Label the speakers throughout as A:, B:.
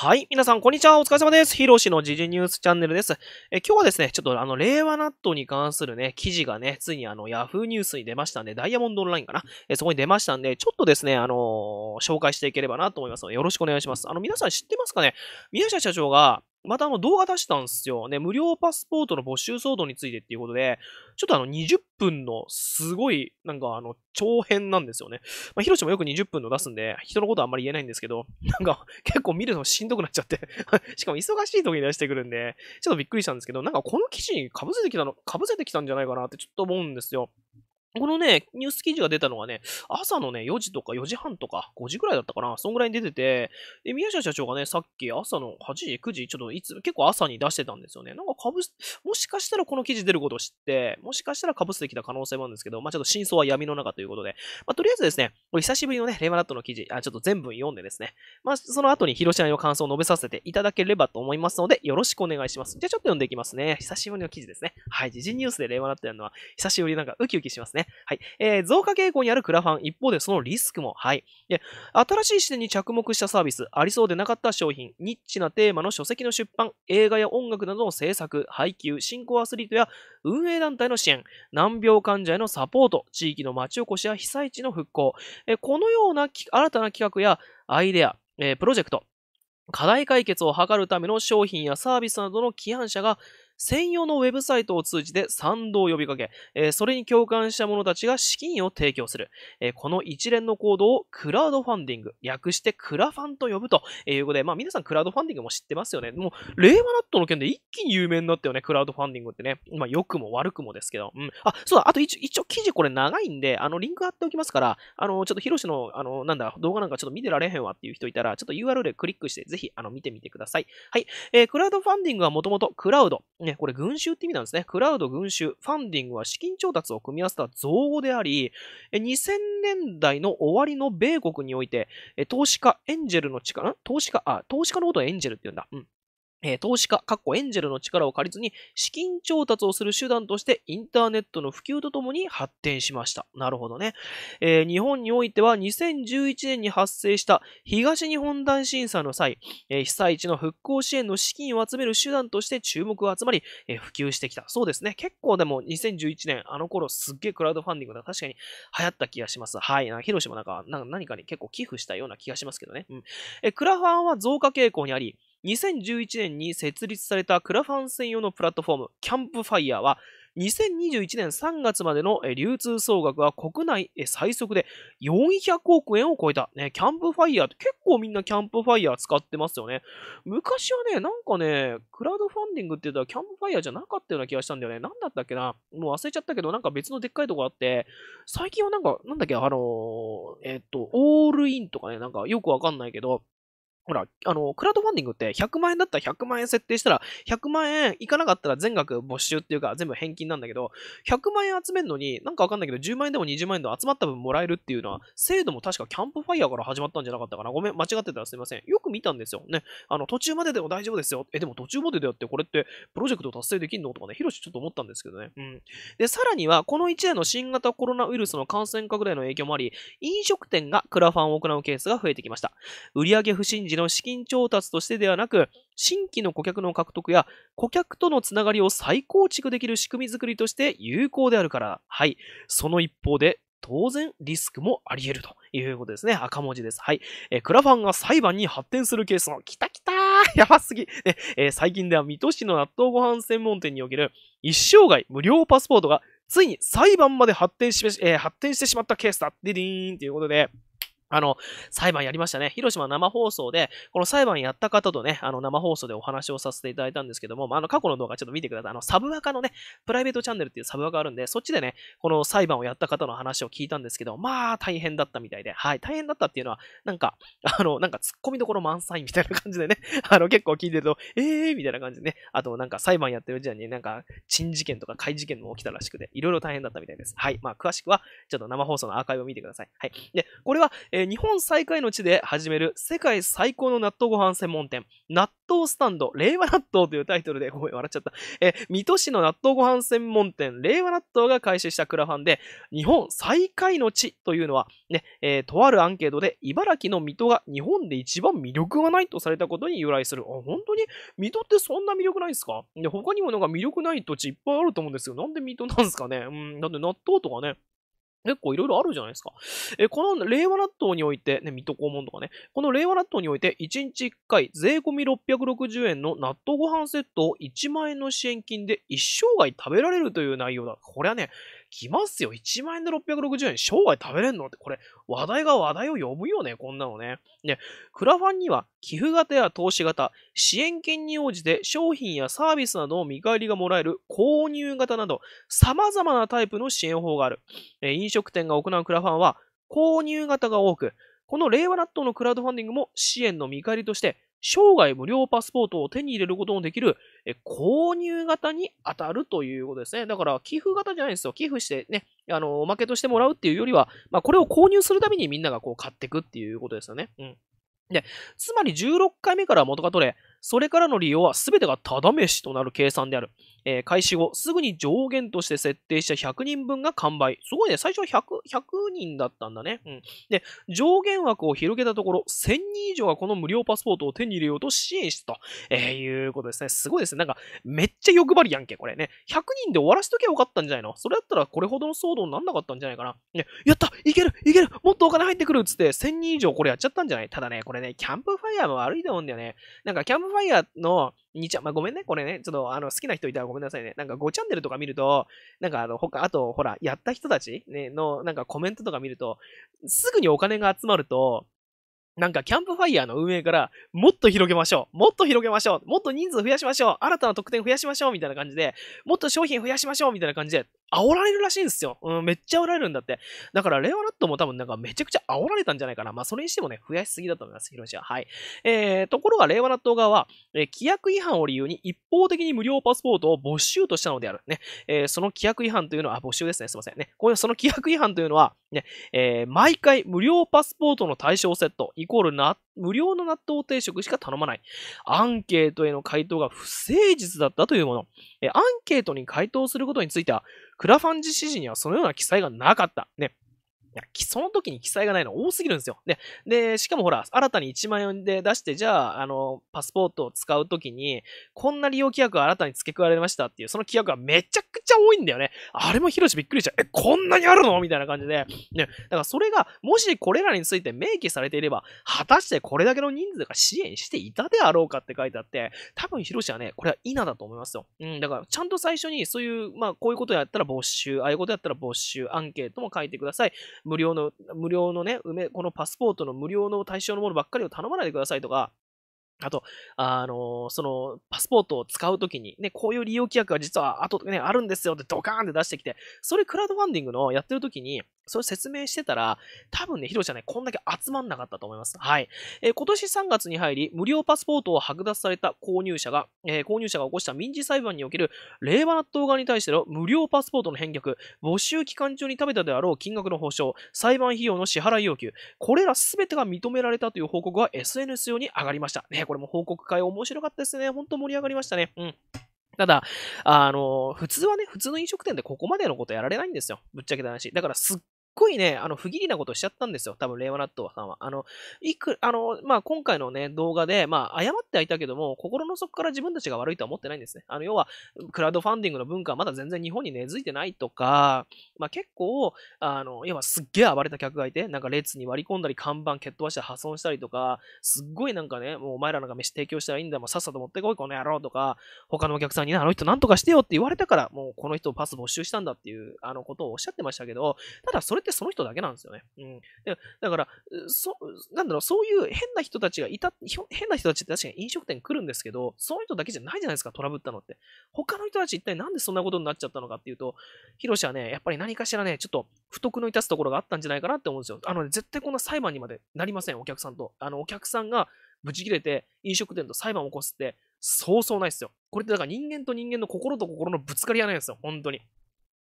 A: はい。皆さん、こんにちは。お疲れ様です。ヒロシの時事ニュースチャンネルです。え今日はですね、ちょっとあの、令和納豆に関するね、記事がね、ついにあの、Yahoo ニュースに出ましたんで、ダイヤモンドオンラインかな。えそこに出ましたんで、ちょっとですね、あのー、紹介していければなと思いますので、よろしくお願いします。あの、皆さん知ってますかね宮下社長が、またあの動画出したんですよ。ね、無料パスポートの募集騒動についてっていうことで、ちょっとあの20分のすごい、なんかあの、長編なんですよね。まあ、ヒロシもよく20分の出すんで、人のことはあんまり言えないんですけど、なんか結構見るのしんどくなっちゃって しかも忙しい時に出してくるんで、ちょっとびっくりしたんですけど、なんかこの記事に被せてきたの、被せてきたんじゃないかなってちょっと思うんですよ。このね、ニュース記事が出たのはね、朝のね、4時とか4時半とか5時ぐらいだったかな、そんぐらいに出てて、で、宮下社長がね、さっき朝の8時、9時、ちょっといつ、結構朝に出してたんですよね。なんか株、もしかしたらこの記事出ることを知って、もしかしたらぶせてきた可能性もあるんですけど、まあちょっと真相は闇の中ということで、まあとりあえずですね、これ久しぶりのね、レ和ラットの記事、あ、ちょっと全部読んでですね、まあその後に広島の感想を述べさせていただければと思いますので、よろしくお願いします。じゃあちょっと読んでいきますね。久しぶりの記事ですね。はい、時事ニュースでレマラットやるのは、久しぶりなんかウキウキしますね。はい。えー、増加傾向にあるクラファン、一方でそのリスクも、はい。で、新しい視点に着目したサービス、ありそうでなかった商品、ニッチなテーマの書籍の出版、映画や音楽などの制作、配給、新興アスリートや運営団体の支援、難病患者へのサポート、地域の町おこしや被災地の復興、えこのような新たな企画やアイデア、えプロジェクト、課題解決を図るための商品やサービスなどの規範者が専用のウェブサイトを通じて賛同を呼びかけ、えそれに共感した者たちが資金を提供する、えこの一連の行動をクラウドファンディング、略してクラファンと呼ぶということで、まあ皆さんクラウドファンディングも知ってますよね。もう、令和ナットの件で一気に有名になったよね、クラウドファンディングってね。まあ良くも悪くもですけど。うん。あ、そうだ、あと一応記事これ長いんで、あの、リンク貼っておきますから、あの、ちょっとヒロシの、あの、なんだ、動画なんかちょっと見てられへんわっていう人いたら、ちょっと URL クリックして、ぜひ、あの、見てみてください。はい。えー、クラウドファンディングはもともとクラウド、ね、これ群衆って意味なんですね。クラウド群衆、ファンディングは資金調達を組み合わせた造語であり、2000年代の終わりの米国において、投資家エンジェルの力、投資家、あ、投資家のことをエンジェルって言うんだ。うん。えー、投資家、かっこエンジェルの力を借りずに資金調達をする手段としてインターネットの普及とともに発展しました。なるほどね、えー、日本においては2011年に発生した東日本大震災の際、えー、被災地の復興支援の資金を集める手段として注目が集まり、え普及してきた。そうですね。結構でも2011年、あの頃すっげえクラウドファンディングが確かに流行った気がします。はい。広島なんか何かに結構寄付したような気がしますけどね。うん、えクラファンは増加傾向にあり、2011年に設立されたクラファン専用のプラットフォーム、キャンプファイヤーは、2021年3月までの流通総額は国内最速で400億円を超えた。ね、キャンプファイヤーって結構みんなキャンプファイヤー使ってますよね。昔はね、なんかね、クラウドファンディングって言ったらキャンプファイヤーじゃなかったような気がしたんだよね。なんだったっけなもう忘れちゃったけど、なんか別のでっかいとこあって、最近はなんか、なんだっけ、あのー、えっと、オールインとかね、なんかよくわかんないけど、ほら、あの、クラウドファンディングって100万円だったら100万円設定したら、100万円いかなかったら全額没収っていうか全部返金なんだけど、100万円集めるのに、なんかわかんないけど、10万円でも20万円でも集まった分もらえるっていうのは、制度も確かキャンプファイヤーから始まったんじゃなかったかな。ごめん、間違ってたらすいません。よく見たんですよ。ね。あの、途中まででも大丈夫ですよ。え、でも途中まででやってこれってプロジェクト達成できんのとかね、ヒロシちょっと思ったんですけどね。うん。で、さらには、この1年の新型コロナウイルスの感染拡大の影響もあり、飲食店がクラファンを行うケースが増えてきました。売上不振時の資金調達としてではなく、新規の顧客の獲得や顧客とのつながりを再構築できる仕組みづくりとして有効であるから、はい。その一方で、当然リスクもあり得るということですね。赤文字です。はい。えー、クラファンが裁判に発展するケースの、きたきたー やばすぎ、ねえー、最近では水戸市の納豆ご飯専門店における一生涯無料パスポートがついに裁判まで発展し、えー、発展してしまったケースだ。ディディーンということで、あの、裁判やりましたね。広島生放送で、この裁判やった方とね、あの、生放送でお話をさせていただいたんですけども、まあ、あの、過去の動画ちょっと見てください。あの、サブアカのね、プライベートチャンネルっていうサブアカあるんで、そっちでね、この裁判をやった方の話を聞いたんですけど、まあ、大変だったみたいで、はい、大変だったっていうのは、なんか、あの、なんか突っ込みどころ満載みたいな感じでね、あの、結構聞いてると、えーみたいな感じでね、あと、なんか裁判やってる時代に、なんか、珍事件とか怪事件も起きたらしくて、いろいろ大変だったみたいです。はい、まあ、詳しくは、ちょっと生放送のアーカイブを見てください。はい。で、これは、ええー、日本最下位の地で始める世界最高の納豆ご飯専門店、納豆スタンド、令和納豆というタイトルで、ごめん、笑っちゃった。えー、水戸市の納豆ご飯専門店、令和納豆が開始したクラファンで、日本最下位の地というのは、ね、えー、とあるアンケートで、茨城の水戸が日本で一番魅力がないとされたことに由来する。あ、本当に水戸ってそんな魅力ないですかで他にもなんか魅力ない土地いっぱいあると思うんですよ。なんで水戸なんですかねうん、だって納豆とかね、結構いろいろあるじゃないですか。えこの令和納豆において、ね、水戸黄門とかね、この令和納豆において、1日1回、税込み660円の納豆ご飯セットを1万円の支援金で一生涯食べられるという内容だ。これはね、来ますよ。1万円で660円、生涯食べれんのって、これ、話題が話題を呼ぶよね、こんなのね。で、クラファンには、寄付型や投資型、支援金に応じて商品やサービスなどの見返りがもらえる購入型など、様々なタイプの支援法がある。え飲食店が行うクラファンは、購入型が多く、この令和納豆のクラウドファンディングも支援の見返りとして、生涯無料パスポートを手に入れることのできる、え購入型に当たるということですね。だから、寄付型じゃないんですよ。寄付してね、あの、おまけとしてもらうっていうよりは、まあ、これを購入するためにみんながこう買っていくっていうことですよね。うん。で、つまり16回目から元が取れ、それからの利用は全てがただ飯となる計算である。えー、開始後、すぐに上限として設定した100人分が完売。すごいね。最初は 100, 100人だったんだね。うん。で、上限枠を広げたところ、1000人以上がこの無料パスポートを手に入れようと支援したと、えー、いうことですね。すごいですね。なんか、めっちゃ欲張りやんけ、これね。100人で終わらせときゃよかったんじゃないのそれだったらこれほどの騒動になんなかったんじゃないかな。ね、やったいけるいけるもっとお金入ってくるっつって、1000人以上これやっちゃったんじゃないただね、これね、キャンプファイヤーも悪いと思うんだよね。なんか、キャンプファイヤーの、2ちゃん、まあ、ごめんね、これね、ちょっとあの好きな人いたらごめんなさいね。なんか5チャンネルとか見ると、なんかあの他、あとほら、やった人たち、ね、のなんかコメントとか見ると、すぐにお金が集まると、なんかキャンプファイヤーの運営からもっと広げましょう。もっと広げましょう。もっと人数増やしましょう。新たな特典増やしましょう。みたいな感じで、もっと商品増やしましょう。みたいな感じで、煽られるらしいんですよ。うん、めっちゃ煽られるんだって。だから、レオナットも多分なんかめちゃくちゃ煽られたんじゃないかな。まあ、それにしてもね、増やしすぎだと思います、広島。はい。えー、ところが、レオナット側は、えー、規約違反を理由に一方的に無料パスポートを没収としたのである。ね。えー、その規約違反というのは、あ、没収ですね、すいません。ね。こう、その規約違反というのは、ね、えー、毎回無料パスポートの対象セット、イコール納無料の納豆定食しか頼まない。アンケートへの回答が不誠実だったというもの。え、アンケートに回答することについては、クラファンジ指示にはそのような記載がなかった。ね。や、その時に記載がないの多すぎるんですよ。で、で、しかもほら、新たに1万円で出して、じゃあ、あの、パスポートを使う時に、こんな利用規約が新たに付け加えられましたっていう、その規約がめちゃくちゃ多いんだよね。あれも広シびっくりしちゃう。え、こんなにあるのみたいな感じで。ね、だからそれが、もしこれらについて明記されていれば、果たしてこれだけの人数が支援していたであろうかって書いてあって、多分広シはね、これは否だと思いますよ。うん、だから、ちゃんと最初にそういう、まあ、こういうことやったら没収、ああいうことやったら没収、アンケートも書いてください。無料の、無料のね、梅、このパスポートの無料の対象のものばっかりを頼まないでくださいとか、あと、あの、その、パスポートを使うときに、ね、こういう利用規約が実は、あとね、あるんですよってドカーンって出してきて、それクラウドファンディングのやってるときに、それ説明してたら、多分ね、ヒロシゃね、こんだけ集まんなかったと思います。はい。えー、今年3月に入り、無料パスポートを剥奪された購入者が、えー、購入者が起こした民事裁判における、令和納豆側に対しての無料パスポートの返却、募集期間中に食べたであろう金額の保証、裁判費用の支払い要求、これら全てが認められたという報告は SNS 上に上がりました。ね、これも報告会面白かったですね。ほんと盛り上がりましたね。うん。ただ、あの、普通はね、普通の飲食店でここまでのことやられないんですよ。ぶっちゃけた話。だからすっごいね、あの、不義理なことしちゃったんですよ。多分、令和納豆さんは。あの、いく、あの、まあ、今回のね、動画で、まあ、謝ってはいたけども、心の底から自分たちが悪いとは思ってないんですね。あの、要は、クラウドファンディングの文化はまだ全然日本に根付いてないとか、まあ、結構、あの、要はすっげえ暴れた客がいて、なんか列に割り込んだり、看板蹴っ飛ばして破損したりとか、すっごいなんかね、もうお前らなんか飯提供したらいいんだ、もうさっさと持ってこい、この野郎とか、他のお客さんにね、あの人なんとかしてよって言われたから、もうこの人をパス募集したんだっていう、あのことをおっしゃってましたけど、ただそれってってその人だけなんですよね。うん。だから、そ、なんだろう、そういう変な人たちがいた、変な人たちって確かに飲食店来るんですけど、その人だけじゃないじゃないですか、トラブったのって。他の人たち一体なんでそんなことになっちゃったのかっていうと、ヒロシはね、やっぱり何かしらね、ちょっと不徳の致すところがあったんじゃないかなって思うんですよ。あの、ね、絶対こんな裁判にまでなりません、お客さんと。あの、お客さんがブチ切れて飲食店と裁判を起こすって、そうそうないですよ。これってだから人間と人間の心と心のぶつかり合いなんですよ、本当に。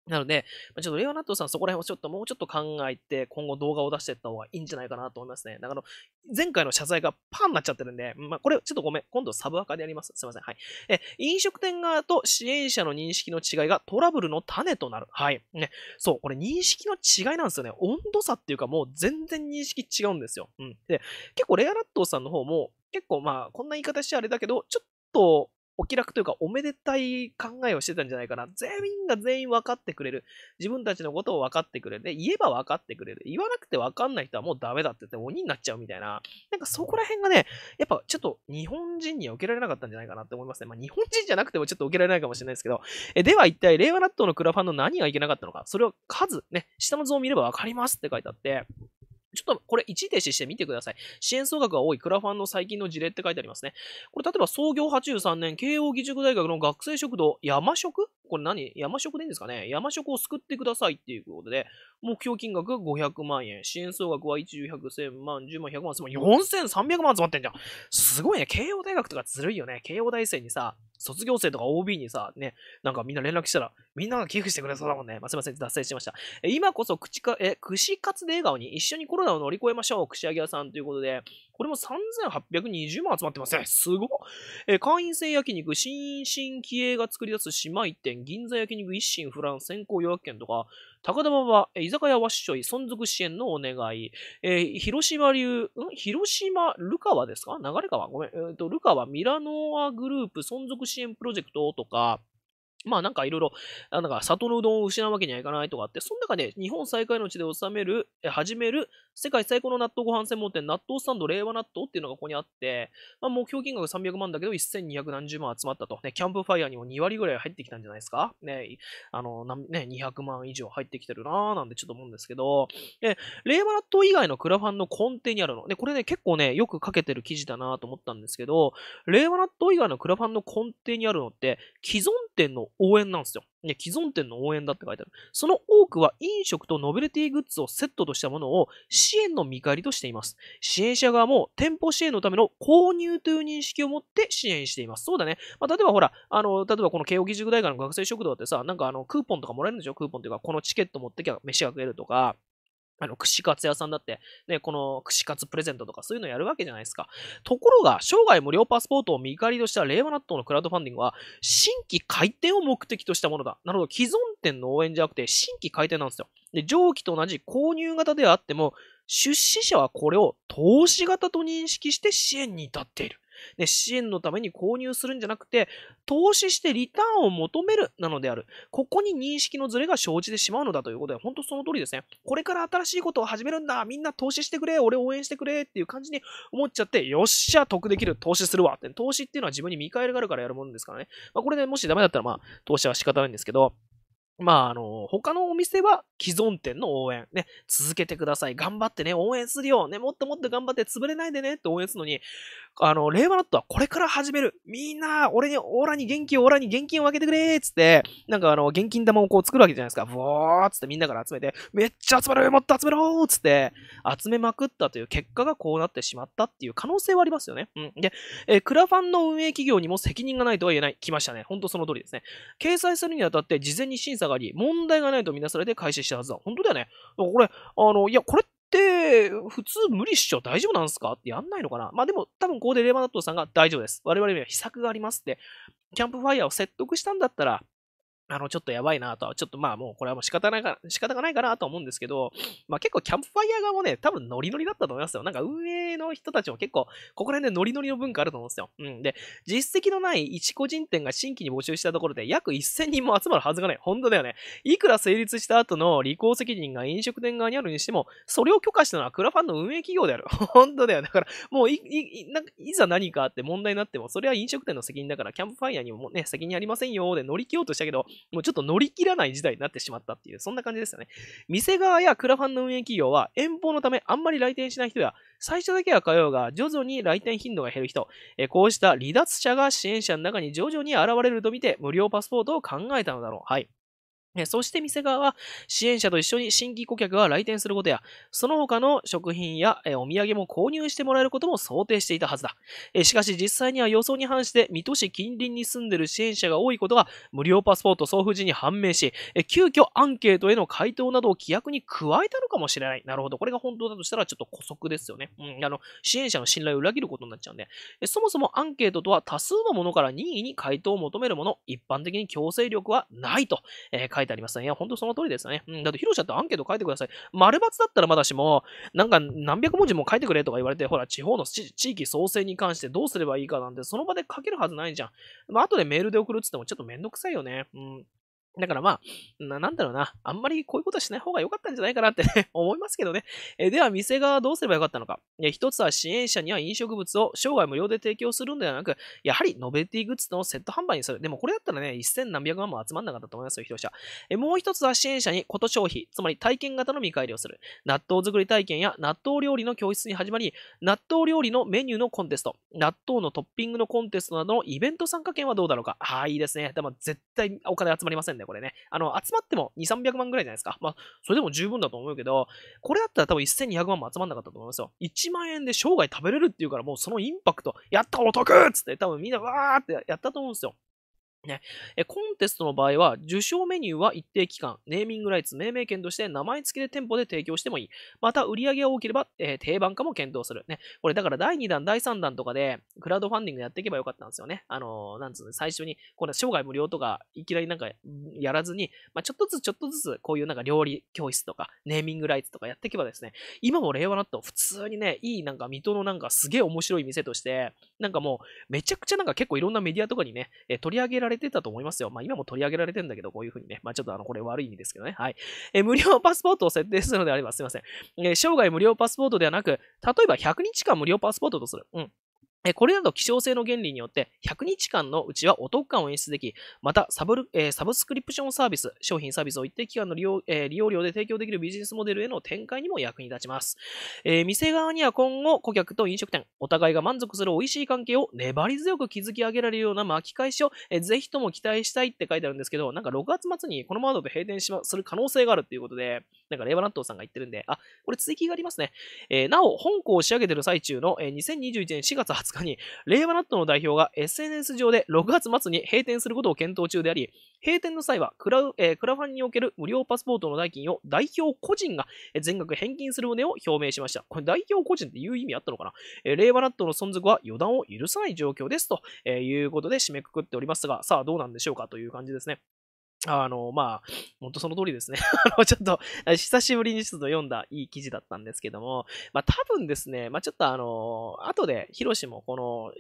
A: なので、ちょっとレオナットさんそこら辺をちょっともうちょっと考えて、今後動画を出していった方がいいんじゃないかなと思いますね。だから、前回の謝罪がパンになっちゃってるんで、まあ、これちょっとごめん。今度サブアカでやります。すいません。はい。え、飲食店側と支援者の認識の違いがトラブルの種となる。はい。ね。そう、これ認識の違いなんですよね。温度差っていうかもう全然認識違うんですよ。うん。で、結構レアナットさんの方も、結構まあ、こんな言い方してあれだけど、ちょっと、お気楽というか、おめでたい考えをしてたんじゃないかな。全員が全員分かってくれる。自分たちのことを分かってくれる。で、言えば分かってくれる。言わなくて分かんない人はもうダメだって言って鬼になっちゃうみたいな。なんかそこら辺がね、やっぱちょっと日本人には受けられなかったんじゃないかなって思いますね。まあ日本人じゃなくてもちょっと受けられないかもしれないですけど。えでは一体、令和納豆のクラファンの何がいけなかったのか。それを数、ね、下の図を見れば分かりますって書いてあって。ちょっとこれ一時停止してみてください。支援総額が多いクラファンの最近の事例って書いてありますね。これ例えば創業83年、慶応義塾大学の学生食堂、山食これ何山食でいいんですかね山食を救ってくださいっていうことで、目標金額が500万円、支援総額は1、100、1000万、10万、100万、1 0 0万、4300万集まってんじゃん。すごいね。慶応大学とかずるいよね。慶応大生にさ、卒業生とか OB にさ、ね、なんかみんな連絡したら、みんなが寄付してくれそうだもんね。まあ、すいません、脱線しました。え今こそ口か、え、串カツで笑顔に一緒にコロナを乗り越えましょう。串揚げ屋さんということで、これも3820万集まってますね。すごっ。え会員制焼肉、新進気鋭が作り出す姉妹店、銀座焼肉一心フラン、先行予約券とか、高玉は、居酒屋はっしょい、存続支援のお願い。えー、広島流、ん広島、ルカワですか流れ川ごめん。えっ、ー、と、ルカワミラノアグループ存続支援プロジェクトとか、まあなんかいろいろ、なんか里のうどんを失うわけにはいかないとかあって、その中で日本最下位の地で収める、始める世界最高の納豆ご飯専門店、納豆スタンド令和納豆っていうのがここにあって、まあ、目標金額300万だけど1200何十万集まったと。ね、キャンプファイヤーにも2割ぐらい入ってきたんじゃないですかね、あの、ね、200万以上入ってきてるなーなんてちょっと思うんですけど、え、令和納豆以外のクラファンの根底にあるの。で、これね、結構ね、よく書けてる記事だなと思ったんですけど、令和納豆以外のクラファンの根底にあるのって、既存店の応援なんですよ。ね、既存店の応援だって書いてある。その多くは飲食とノベルティグッズをセットとしたものを支援の見返りとしています。支援者側も店舗支援のための購入という認識を持って支援しています。そうだね。まあ、例えばほら、あの、例えばこの慶應義塾大学の学生食堂ってさ、なんかあの、クーポンとかもらえるんでしょクーポンっていうか、このチケット持ってきゃ飯が食えるとか、あの、串カツ屋さんだって、ね、この串カツプレゼントとかそういうのやるわけじゃないですか。ところが、生涯無料パスポートを見返りとした令和納豆のクラウドファンディングは、新規開店を目的としたものだ。なるほど、既存店の応援じゃなくて、新規開店なんですよ。で、上記と同じ購入型であっても、出資者はこれを投資型と認識して支援に至っている。ね、支援のために購入するんじゃなくて、投資してリターンを求めるなのである。ここに認識のズレが生じてしまうのだということで、本当その通りですね。これから新しいことを始めるんだ。みんな投資してくれ。俺応援してくれ。っていう感じに思っちゃって、よっしゃ、得できる。投資するわ。って、投資っていうのは自分に見返りがあるからやるものですからね。まあ、これでもしダメだったら、まあ、投資は仕方ないんですけど、まあ、あの、他のお店は既存店の応援。ね、続けてください。頑張ってね、応援するよ。ね、もっともっと頑張って潰れないでねって応援するのに、あの、令和ノットはこれから始める。みんな、俺に、オーラに元気を、オーラに現金を分けてくれーつって、なんかあの、現金玉をこう作るわけじゃないですか。ブワーつってみんなから集めて、めっちゃ集まるもっと集めろーつって、集めまくったという結果がこうなってしまったっていう可能性はありますよね。うん。で、えー、クラファンの運営企業にも責任がないとは言えない。来ましたね。ほんとその通りですね。掲載するにあたって事前に審査があり、問題がないとみなされて開始したはずだ。本当だよね。これ、あの、いや、これって、普通無理ちゃう大丈夫なんすかってやんないのかなまあでも、多分ここでレバナットさんが大丈夫です。我々には秘策がありますって、キャンプファイヤーを説得したんだったら、あの、ちょっとやばいなとは、ちょっとまあもうこれはもう仕方ないか、仕方がないかなと思うんですけど、まあ結構キャンプファイヤー側もね、多分ノリノリだったと思いますよ。なんか運営の人たちも結構、ここら辺でノリノリの文化あると思うんですよ。うん。で、実績のない一個人店が新規に募集したところで約1000人も集まるはずがない。本当だよね。いくら成立した後の履行責任が飲食店側にあるにしても、それを許可したのはクラファンの運営企業である。本当だよ。だから、もうい、い、なんかいざ何かあって問題になっても、それは飲食店の責任だから、キャンプファイヤーにもね、責任ありませんよ、で乗り切ようとしたけど、もうちょっと乗り切らない事態になってしまったっていう、そんな感じですよね。店側やクラファンの運営企業は、遠方のためあんまり来店しない人や、最初だけは通うが、徐々に来店頻度が減る人、えこうした離脱者が支援者の中に徐々に現れるとみて、無料パスポートを考えたのだろう。はい。そして店側は支援者と一緒に新規顧客が来店することや、その他の食品やお土産も購入してもらえることも想定していたはずだ。しかし実際には予想に反して水戸市近隣に住んでいる支援者が多いことが無料パスポート送付時に判明し、急遽アンケートへの回答などを規約に加えたのかもしれない。なるほど。これが本当だとしたらちょっと古速ですよね。うん、あの、支援者の信頼を裏切ることになっちゃうんで。そもそもアンケートとは多数のものから任意に回答を求めるもの、一般的に強制力はないと、えーいてありますね。いや、ほんとその通りですよね。うん、だって広ちゃんってアンケート書いてください。丸抜だったらまだしも、なんか何百文字も書いてくれとか言われて、ほら、地方の地域創生に関してどうすればいいかなんて、その場で書けるはずないじゃん。まあ、後でメールで送るっつってもちょっとめんどくさいよね。うん。だからまあな、なんだろうな。あんまりこういうことはしない方が良かったんじゃないかなって、ね、思いますけどね。えでは、店側どうすればよかったのか。え一つは支援者には飲食物を生涯無料で提供するんではなく、やはりノベティグッズのセット販売にする。でもこれだったらね、1000何百万も集まんなかったと思いますよ、広者。えもう一つは支援者にこと消費、つまり体験型の見返りをする。納豆作り体験や納豆料理の教室に始まり、納豆料理のメニューのコンテスト、納豆のトッピングのコンテストなどのイベント参加券はどうだろうか。はい、いいですね。でも絶対お金集まりませんね。ね、これね。あの、集まっても2、300万ぐらいじゃないですか。まあ、それでも十分だと思うけど、これだったら多分1200万も集まんなかったと思いますよ。1万円で生涯食べれるっていうから、もうそのインパクト、やったお得っつって、多分みんなわーってやったと思うんですよ。ね、コンテストの場合は、受賞メニューは一定期間、ネーミングライツ、命名権として名前付きで店舗で提供してもいい。また、売り上げが多ければ、えー、定番化も検討する。ね、これだから第2弾、第3弾とかで、クラウドファンディングやっていけばよかったんですよね。あのー、なんつうの、最初に、この生涯無料とか、いきなりなんかやらずに、まあ、ちょっとずつちょっとずつ、こういうなんか料理教室とか、ネーミングライツとかやっていけばですね、今も令和なと普通にね、いいなんか水戸のなんかすげえ面白い店として、なんかもう、めちゃくちゃなんか結構いろんなメディアとかにね、取り上げられれてたと思いますよ。まあ、今も取り上げられてんだけど、こういうふうにね。まあ、ちょっとあの、これ悪い意味ですけどね。はい。え無料パスポートを設定するのであれば、すいません。え生涯無料パスポートではなく、例えば100日間無料パスポートとする。うん。これなど希少性の原理によって100日間のうちはお得感を演出でき、またサブル、えー、サブスクリプションサービス、商品サービスを一定期間の利用えー、利用料で提供できるビジネスモデルへの展開にも役に立ちます、えー、店側には今後顧客と飲食店、お互いが満足する美味しい関係を粘り強く築き上げられるような巻き返しを、えー、ぜひとも期待したいって書いてあるんですけど、なんか6月末にこの窓で閉店しする可能性があるっていうことで、なんかレバナットさんが言ってるんで、あ、これ追記がありますね。えー、なお、本校を仕上げてる最中の、えー、2021年4月20日に、令和ナットの代表が SNS 上で6月末に閉店することを検討中であり、閉店の際はクラウ、えー、クラファンにおける無料パスポートの代金を代表個人が全額返金する旨を表明しました。これ代表個人っていう意味あったのかな、えー、令和ナットの存続は予断を許さない状況ですと、えいうことで締めくくっておりますが、さあどうなんでしょうかという感じですね。あの、まあ、ほんとその通りですね。あの、ちょっと、久しぶりにちょっと読んだいい記事だったんですけども、まあ、多分ですね、まあ、ちょっとあの、後で、ヒロシもこの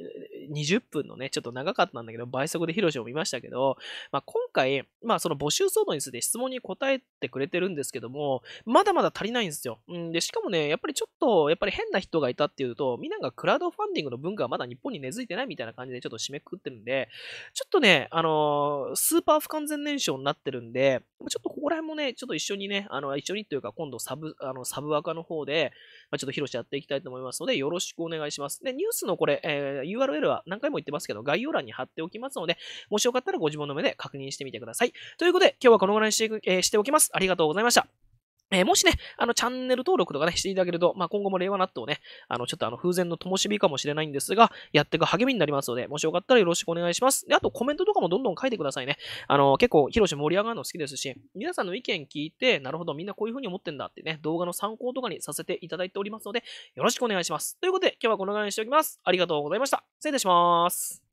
A: 20分のね、ちょっと長かったんだけど、倍速でヒロシを見ましたけど、まあ、今回、まあ、その募集騒動について質問に答えてくれてるんですけども、まだまだ足りないんですよ。うんで、しかもね、やっぱりちょっと、やっぱり変な人がいたっていうと、みんながクラウドファンディングの文化はまだ日本に根付いてないみたいな感じでちょっと締めくくってるんで、ちょっとね、あの、スーパー不完全燃焼ョンになってるんで、ちょっとここら辺もね、ちょっと一緒にね、あの、一緒にというか、今度サブ、あの、サブアカの方で、まあ、ちょっと披露しやっていきたいと思いますので、よろしくお願いします。で、ニュースのこれ、えー、URL は何回も言ってますけど、概要欄に貼っておきますので、もしよかったらご自分の目で確認してみてください。ということで、今日はこのぐらいにして,、えー、しておきます。ありがとうございました。えー、もしね、あの、チャンネル登録とかね、していただけると、まあ、今後も令和納豆ね、あの、ちょっとあの、風前の灯火かもしれないんですが、やっていく励みになりますので、もしよかったらよろしくお願いします。で、あと、コメントとかもどんどん書いてくださいね。あの、結構、広瀬盛り上がるの好きですし、皆さんの意見聞いて、なるほど、みんなこういう風に思ってんだってね、動画の参考とかにさせていただいておりますので、よろしくお願いします。ということで、今日はこのぐらいにしておきます。ありがとうございました。失礼いたします。